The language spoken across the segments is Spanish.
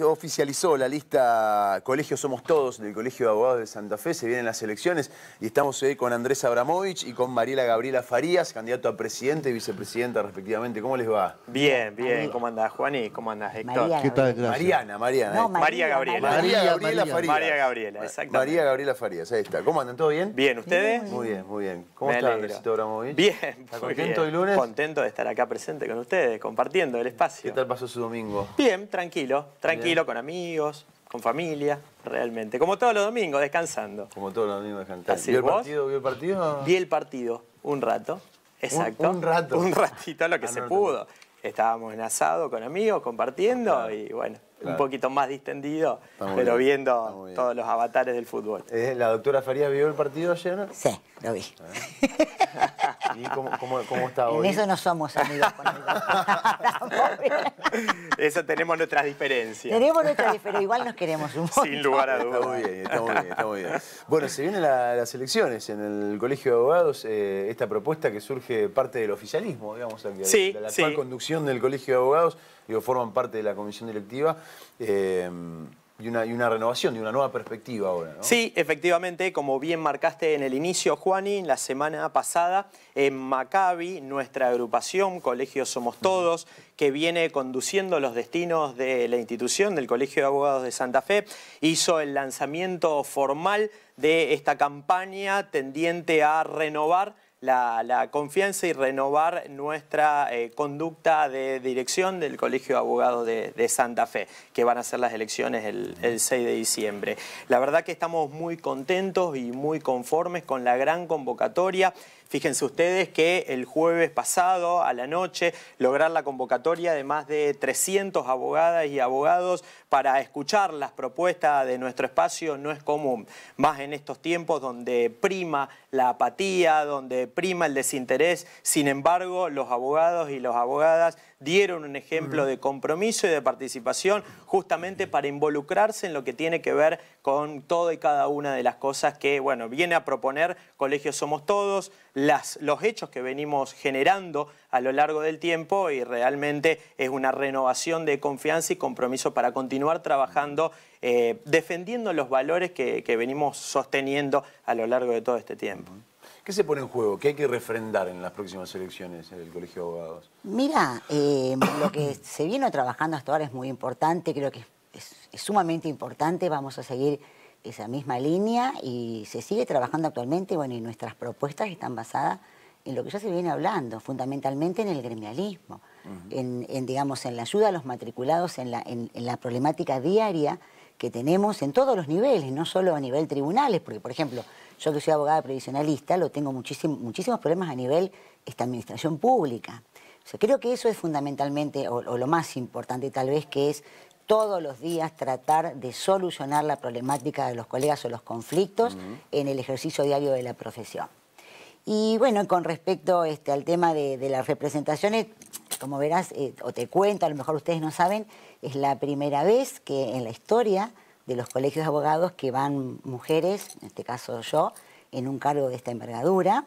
Oficializó la lista Colegio Somos Todos del Colegio de Abogados de Santa Fe, se vienen las elecciones y estamos hoy con Andrés Abramovich y con Mariela Gabriela Farías, candidato a presidente y vicepresidenta respectivamente. ¿Cómo les va? Bien, bien. ¿Cómo andás, Juan? ¿Y cómo andás, Héctor? ¿Qué Mariana, Mariana. No, este. María, Gabriela. María Gabriela Farías. María Gabriela, María Gabriela Farías, ahí está. ¿Cómo andan? ¿Todo bien? Bien, ¿ustedes? Muy bien, muy bien. ¿Cómo está Andrésito Abramovich? Bien, contento lunes? Contento de estar acá presente con ustedes, compartiendo el espacio. ¿Qué tal pasó su domingo? Bien, tranquilo, tranquilo tranquilo, con amigos, con familia, realmente. Como todos los domingos, descansando. Como todos los domingos, descansando. ¿Vio el partido? ¿Vio el partido? Vi el partido, un rato, exacto. Un, rato. Un ratito, lo que ah, se pudo. Estábamos en asado con amigos, compartiendo y bueno, un poquito más distendido, pero viendo todos los avatares del fútbol. Eh, ¿La doctora Faría vio el partido ayer? Sí, lo vi. Ah cómo, está hoy? En eso no somos amigos con el Eso tenemos nuestras diferencias. Tenemos nuestras diferencias, igual nos queremos un poco. Sin lugar a dudas. Está muy bien, está muy bien, bien. Bueno, se vienen las elecciones en el Colegio de Abogados, eh, esta propuesta que surge parte del oficialismo, digamos, de la actual conducción del Colegio de Abogados, digo, forman parte de la comisión directiva. Eh, y una, renovación, de una nueva perspectiva ahora. ¿no? Sí, efectivamente, como bien marcaste en el inicio, Juani, la semana pasada en Maccabi, nuestra agrupación, Colegio Somos Todos, que viene conduciendo los destinos de la institución, del Colegio de Abogados de Santa Fe, hizo el lanzamiento formal de esta campaña tendiente a renovar la, confianza y renovar nuestra eh, conducta de dirección del Colegio de Abogados de, Santa Fe, que van a ser las elecciones el, el 6 de diciembre. La verdad que estamos muy contentos y muy conformes con la gran convocatoria. Fíjense ustedes que el jueves pasado a la noche lograr la convocatoria de más de 300 abogadas y abogados para escuchar las propuestas de nuestro espacio no es común, más en estos tiempos donde prima la apatía, donde prima el desinterés, sin embargo los abogados y las abogadas dieron un ejemplo de compromiso y de participación justamente para involucrarse en lo que tiene que ver con todo y cada una de las cosas que, viene a proponer Colegio Somos Todos, los hechos que venimos generando a lo largo del tiempo y realmente es una renovación de confianza y compromiso para continuar trabajando, eh, defendiendo los valores que venimos sosteniendo a lo largo de todo este tiempo. ¿Qué se pone en juego? ¿Qué hay que refrendar en las próximas elecciones en el Colegio de Abogados? Mira, eh, lo que se vino trabajando hasta ahora es muy importante, creo que es, sumamente importante, vamos a seguir esa misma línea y se sigue trabajando actualmente, bueno, y nuestras propuestas están basadas en lo que ya se viene hablando, fundamentalmente en el gremialismo, en, digamos, en la ayuda a los matriculados, en la problemática diaria que tenemos en todos los niveles, no solo a nivel tribunales, porque por ejemplo, yo que soy abogada previsionalista, lo tengo muchísimos problemas a nivel esta administración pública. creo que eso es fundamentalmente, o, lo más importante tal vez, que es todos los días tratar de solucionar la problemática de los colegas o los conflictos en el ejercicio diario de la profesión. Y bueno, con respecto este, al tema de, las representaciones, como verás, eh, o te cuento, a lo mejor ustedes no saben, es la primera vez que en la historia de los colegios de abogados que van mujeres, en este caso yo, en un cargo de esta envergadura.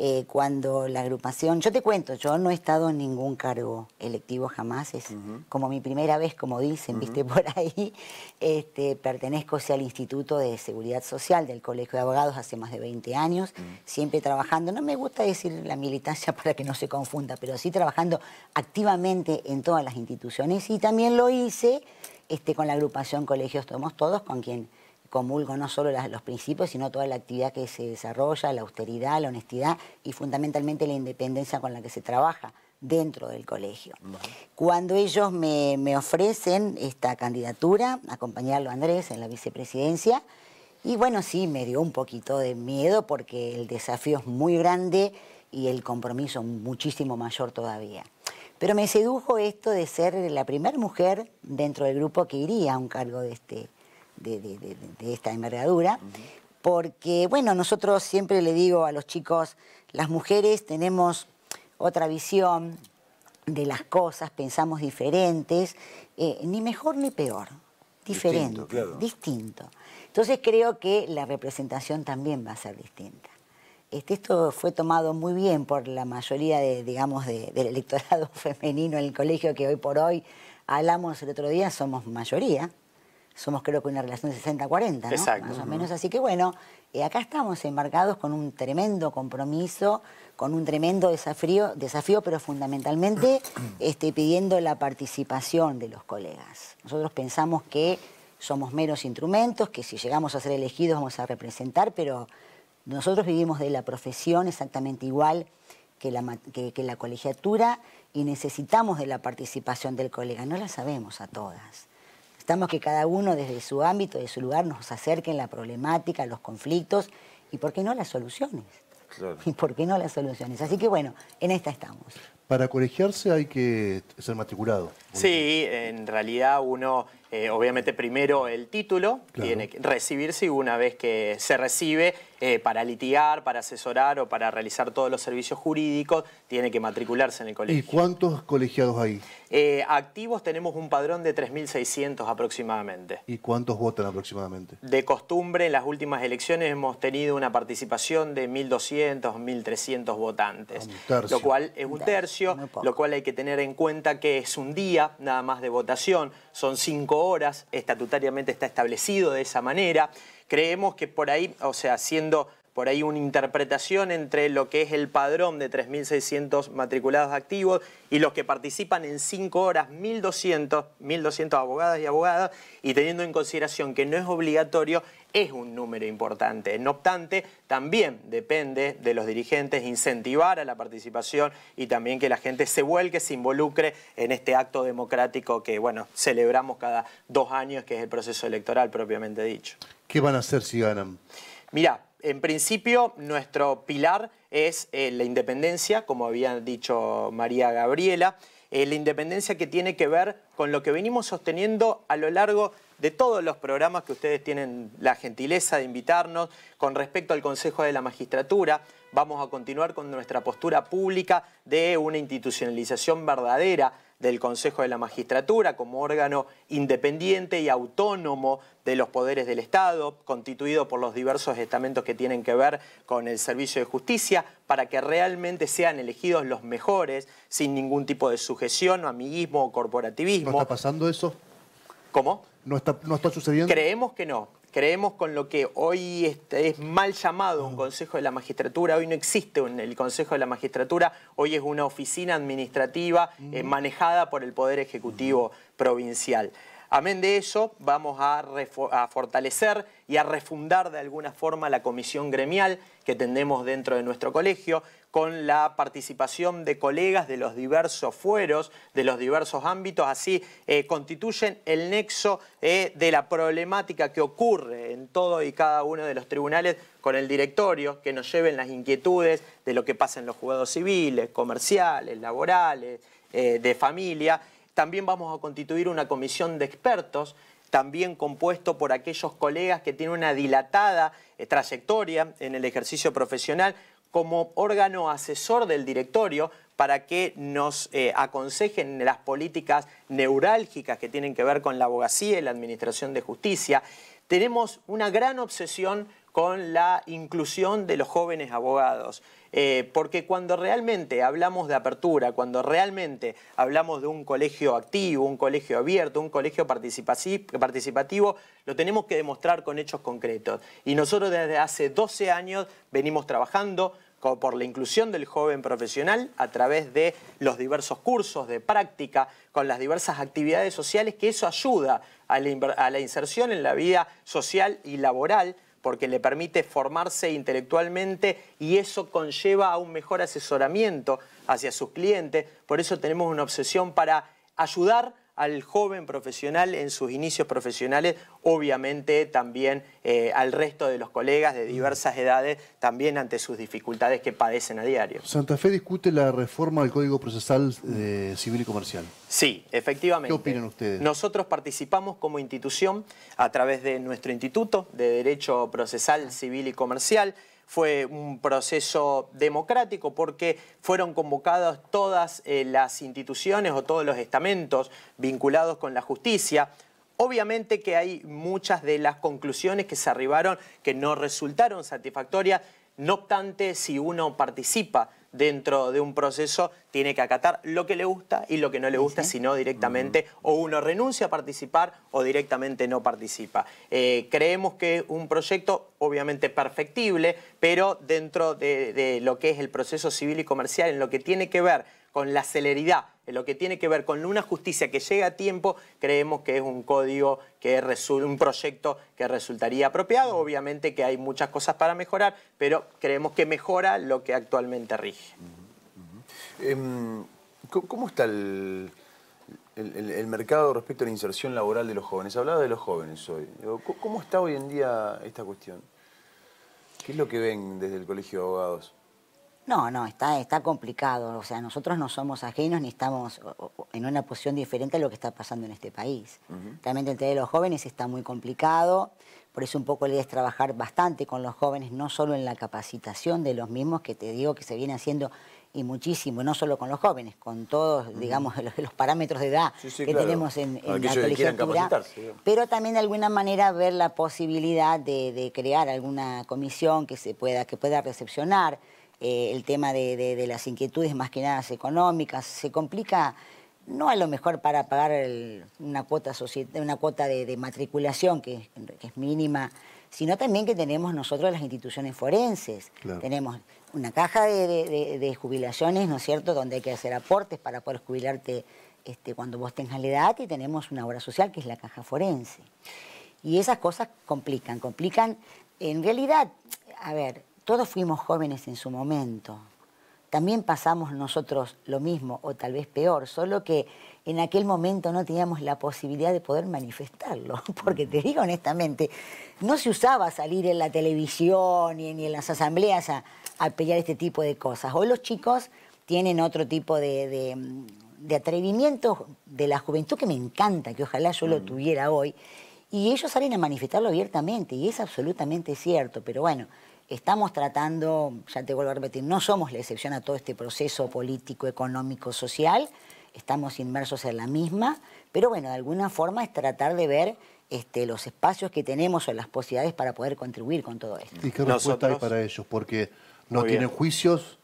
Eh, cuando la agrupación, yo te cuento, yo no he estado en ningún cargo electivo jamás, es como mi primera vez, como dicen, viste por ahí, este, pertenezco al Instituto de Seguridad Social del Colegio de Abogados hace más de 20 años, mm. siempre trabajando, no me gusta decir la militancia para que no se confunda, pero sí trabajando activamente en todas las instituciones y también lo hice este, con la agrupación Colegios Tomos Todos, con quien comulgo no solo los principios, sino toda la actividad que se desarrolla, la austeridad, la honestidad y fundamentalmente la independencia con la que se trabaja dentro del colegio. Cuando ellos me, me, ofrecen esta candidatura, acompañarlo a Andrés en la vicepresidencia, y bueno, sí, me dio un poquito de miedo porque el desafío es muy grande y el compromiso muchísimo mayor todavía. Pero me sedujo esto de ser la primera mujer dentro del grupo que iría a un cargo de este, de, esta envergadura, porque, bueno, nosotros siempre le digo a los chicos, las mujeres tenemos otra visión de las cosas, pensamos diferentes, eh, ni mejor ni peor, diferente, distinto, Entonces creo que la representación también va a ser distinta. Este, esto fue tomado muy bien por la mayoría de, digamos, del electorado femenino en el colegio, que hoy por hoy hablamos el otro día, somos mayoría somos creo que una relación de 60-40, Más o menos. Así que bueno, eh, acá estamos embarcados con un tremendo compromiso, con un tremendo desafío, desafío pero fundamentalmente este, pidiendo la participación de los colegas. Nosotros pensamos que somos meros instrumentos, que si llegamos a ser elegidos vamos a representar, pero nosotros vivimos de la profesión exactamente igual que la colegiatura y necesitamos de la participación del colega. No la sabemos a todas. Necesitamos que cada uno desde su ámbito, de su lugar, nos acerquen la problemática, los conflictos y, ¿por qué no, las soluciones? ¿Y por qué no las soluciones? Así que bueno, en esta estamos. Para colegiarse hay que ser matriculado. Sí, en realidad uno, eh, obviamente primero el título, tiene que recibirse y una vez que se recibe eh, para litigar, para asesorar o para realizar todos los servicios jurídicos, tiene que matricularse en el colegio. ¿Y cuántos colegiados hay? Eh, activos tenemos un padrón de 3.600 aproximadamente. ¿Y cuántos votan aproximadamente? De costumbre, en las últimas elecciones hemos tenido una participación de 1.200, 1.300 votantes. Un tercio. Lo cual es un tercio, lo cual hay que tener en cuenta que es un día nada más de votación, son cinco horas, estatutariamente está establecido de esa manera. Creemos que por ahí, o sea, siendo por ahí una interpretación entre lo que es el padrón de 3.600 matriculados activos y los que participan en 5 horas, 1.200, 1.200 abogadas y abogadas, y teniendo en consideración que no es obligatorio, es un número importante. No obstante, también depende de los dirigentes incentivar a la participación y también que la gente se vuelque, se involucre en este acto democrático que, bueno, celebramos cada dos años, que es el proceso electoral propiamente dicho. ¿Qué van a hacer si ganan? Mirá en principio, nuestro pilar es eh, la independencia, como había dicho María Gabriela, eh, la independencia que tiene que ver con lo que venimos sosteniendo a lo largo de todos los programas que ustedes tienen la gentileza de invitarnos con respecto al Consejo de la Magistratura. Vamos a continuar con nuestra postura pública de una institucionalización verdadera del Consejo de la Magistratura como órgano independiente y autónomo de los poderes del Estado, constituido por los diversos estamentos que tienen que ver con el servicio de justicia, para que realmente sean elegidos los mejores, sin ningún tipo de sujeción o amiguismo o corporativismo. ¿No está pasando eso? ¿Cómo? ¿No está, no está sucediendo? Creemos que no creemos con lo que hoy este, es mal llamado un Consejo de la Magistratura, hoy no existe el Consejo de la Magistratura, hoy es una oficina administrativa eh, manejada por el Poder Ejecutivo Provincial. Amén de eso, vamos a, a, fortalecer y a refundar de alguna forma la comisión gremial que tenemos dentro de nuestro colegio con la participación de colegas de los diversos fueros, de los diversos ámbitos, así eh, constituyen el nexo eh, de la problemática que ocurre en todo y cada uno de los tribunales con el directorio, que nos lleven las inquietudes de lo que pasa en los juzgados civiles, comerciales, laborales, eh, de familia. También vamos a constituir una comisión de expertos también compuesto por aquellos colegas que tienen una dilatada trayectoria en el ejercicio profesional, como órgano asesor del directorio para que nos eh, aconsejen las políticas neurálgicas que tienen que ver con la abogacía y la administración de justicia. Tenemos una gran obsesión con la inclusión de los jóvenes abogados. Eh, porque cuando realmente hablamos de apertura, cuando realmente hablamos de un colegio activo, un colegio abierto, un colegio participativo, lo tenemos que demostrar con hechos concretos. Y nosotros desde hace 12 años venimos trabajando por la inclusión del joven profesional a través de los diversos cursos de práctica, con las diversas actividades sociales, que eso ayuda a la inserción en la vida social y laboral porque le permite formarse intelectualmente y eso conlleva a un mejor asesoramiento hacia sus clientes. Por eso tenemos una obsesión para ayudar al joven profesional en sus inicios profesionales, obviamente también eh, al resto de los colegas de diversas edades, también ante sus dificultades que padecen a diario. Santa Fe discute la reforma del Código Procesal eh, Civil y Comercial. Sí, efectivamente. ¿Qué opinan ustedes? Nosotros participamos como institución a través de nuestro Instituto de Derecho Procesal Civil y Comercial, fue un proceso democrático porque fueron convocadas todas eh, las instituciones o todos los estamentos vinculados con la justicia. Obviamente que hay muchas de las conclusiones que se arribaron que no resultaron satisfactorias, no obstante si uno participa dentro de un proceso tiene que acatar lo que le gusta y lo que no le gusta, sino directamente o uno renuncia a participar o directamente no participa. Eh, creemos que es un proyecto obviamente perfectible, pero dentro de lo que es el proceso civil y comercial, en lo que tiene que ver con la celeridad lo que tiene que ver con una justicia que llega a tiempo, creemos que es un código, que un proyecto que resultaría apropiado. Obviamente que hay muchas cosas para mejorar, pero creemos que mejora lo que actualmente rige. Em, ¿Cómo está el, el, mercado respecto a la inserción laboral de los jóvenes? Hablaba de los jóvenes hoy. ¿Cómo está hoy en día esta cuestión? ¿Qué es lo que ven desde el Colegio de Abogados? No, no, está, está complicado. O sea, nosotros no somos ajenos ni estamos en una posición diferente a lo que está pasando en este país. también entre Realmente el de los jóvenes está muy complicado. Por eso un poco le idea es trabajar bastante con los jóvenes, no solo en la capacitación de los mismos, que te digo que se viene haciendo y muchísimo, no solo con los jóvenes, con todos, digamos, los, parámetros de edad que tenemos en, la colegiatura. Pero también de alguna manera ver la posibilidad de, de crear alguna comisión que se pueda, que pueda recepcionar eh, el tema de, las inquietudes más que nada económicas, se complica no a lo mejor para pagar una cuota, una cuota de, matriculación que, es mínima, sino también que tenemos nosotros las instituciones forenses. Tenemos una caja de, jubilaciones, ¿no es cierto?, donde hay que hacer aportes para poder jubilarte este, cuando vos tengas la edad y tenemos una obra social que es la caja forense. Y esas cosas complican, complican en realidad, a ver, todos fuimos jóvenes en su momento. También pasamos nosotros lo mismo o tal vez peor, solo que en aquel momento no teníamos la posibilidad de poder manifestarlo, porque te digo honestamente, no se usaba salir en la televisión ni en las asambleas a, pelear este tipo de cosas. Hoy los chicos tienen otro tipo de, atrevimiento de la juventud que me encanta, que ojalá yo lo mm. tuviera hoy. Y ellos salen a manifestarlo abiertamente, y es absolutamente cierto, pero bueno, estamos tratando, ya te vuelvo a repetir, no somos la excepción a todo este proceso político, económico, social, estamos inmersos en la misma, pero bueno, de alguna forma es tratar de ver este, los espacios que tenemos o las posibilidades para poder contribuir con todo esto. ¿Y qué respuesta hay para ellos? Porque no tienen juicios,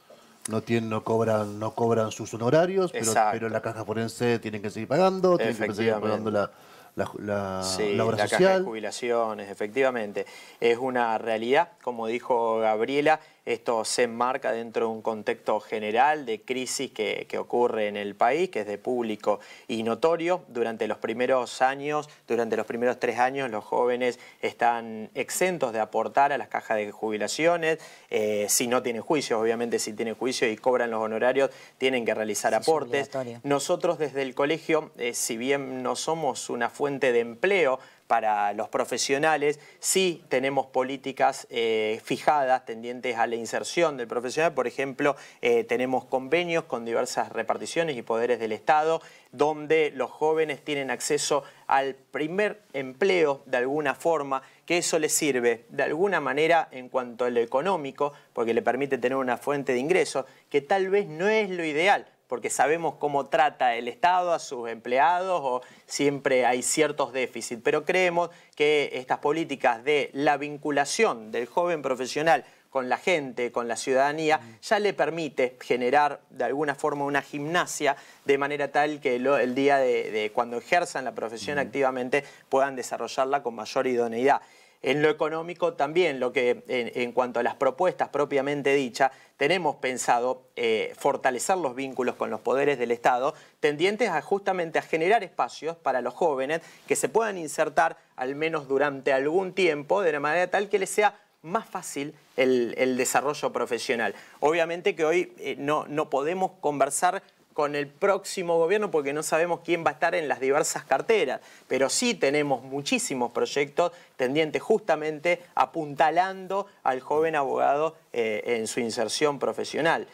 no tienen, no cobran, sus honorarios, pero, pero, la caja forense tienen que seguir pagando, tienen que seguir pagando la la, la Caja de jubilaciones, efectivamente. Es una realidad, como dijo Gabriela, esto se enmarca dentro de un contexto general de crisis que, ocurre en el país, que es de público y notorio. Durante los primeros años, durante los primeros tres años, los jóvenes están exentos de aportar a las cajas de jubilaciones. Eh, si no tienen juicio, obviamente si tienen juicio y cobran los honorarios, tienen que realizar aportes. Nosotros desde el colegio, eh, si bien no somos una fuente de empleo, para los profesionales. Sí tenemos políticas eh, fijadas tendientes a la inserción del profesional. Por ejemplo, eh, tenemos convenios con diversas reparticiones y poderes del Estado donde los jóvenes tienen acceso al primer empleo de alguna forma, que eso les sirve de alguna manera en cuanto a lo económico, porque le permite tener una fuente de ingresos, que tal vez no es lo ideal porque sabemos cómo trata el Estado a sus empleados o siempre hay ciertos déficits, pero creemos que estas políticas de la vinculación del joven profesional con la gente, con la ciudadanía, ya le permite generar de alguna forma una gimnasia de manera tal que el día de, cuando ejerzan la profesión activamente puedan desarrollarla con mayor idoneidad. En lo económico también, lo que en, cuanto a las propuestas propiamente dichas, tenemos pensado eh, fortalecer los vínculos con los poderes del Estado, tendientes a justamente a generar espacios para los jóvenes que se puedan insertar al menos durante algún tiempo, de una manera tal que les sea más fácil el, desarrollo profesional. Obviamente que hoy eh, no, no podemos conversar con el próximo gobierno porque no sabemos quién va a estar en las diversas carteras, pero sí tenemos muchísimos proyectos tendientes justamente apuntalando al joven abogado eh, en su inserción profesional.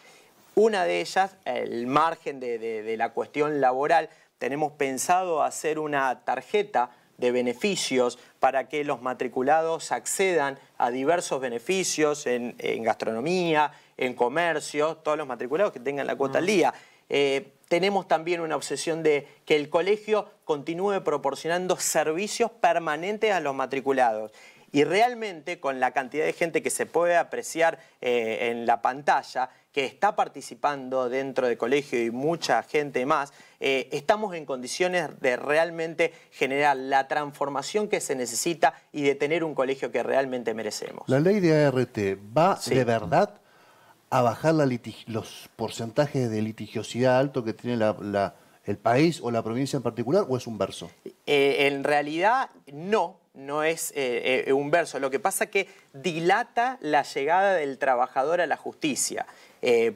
Una de ellas, el margen de, la cuestión laboral, tenemos pensado hacer una tarjeta de beneficios para que los matriculados accedan a diversos beneficios en, en gastronomía, en comercio, todos los matriculados que tengan la cuota al día. Eh, tenemos también una obsesión de que el colegio continúe proporcionando servicios permanentes a los matriculados. Y realmente con la cantidad de gente que se puede apreciar eh, en la pantalla, que está participando dentro del colegio y mucha gente más, eh, estamos en condiciones de realmente generar la transformación que se necesita y de tener un colegio que realmente merecemos. ¿La ley de ART va de verdad? a bajar los porcentajes de litigiosidad alto que tiene el país o la provincia en particular o es un verso? Eh, en realidad no, no es eh, eh, un verso. Lo que pasa es que dilata la llegada del trabajador a la justicia,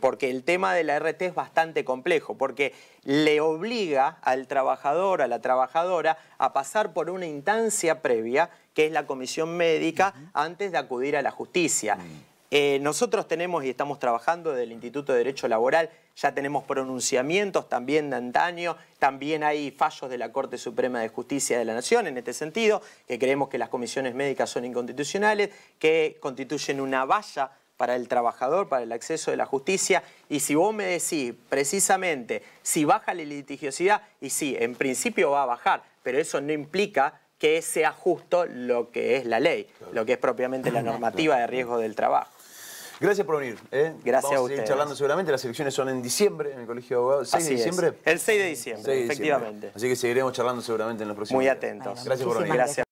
porque el tema de la RT es bastante complejo, porque le obliga al trabajador, a la trabajadora, a pasar por una instancia previa, que es la comisión médica, antes de acudir a la justicia. Mm. Eh, nosotros tenemos y estamos trabajando del Instituto de Derecho Laboral, ya tenemos pronunciamientos también de antaño, también hay fallos de la Corte Suprema de Justicia de la Nación en este sentido, que creemos que las comisiones médicas son inconstitucionales, que constituyen una valla para el trabajador, para el acceso de la justicia. Y si vos me decís precisamente si baja la litigiosidad, y sí, en principio va a bajar, pero eso no implica que sea justo lo que es la ley, lo que es propiamente la normativa de riesgo del trabajo. Gracias por venir. ¿eh? Gracias Vamos a, seguir charlando seguramente. Las elecciones son en diciembre en el Colegio de Abogados. ¿6 de diciembre? El 6 de diciembre, efectivamente. Así que seguiremos charlando seguramente en los próximos Muy atentos. Gracias por venir. Gracias.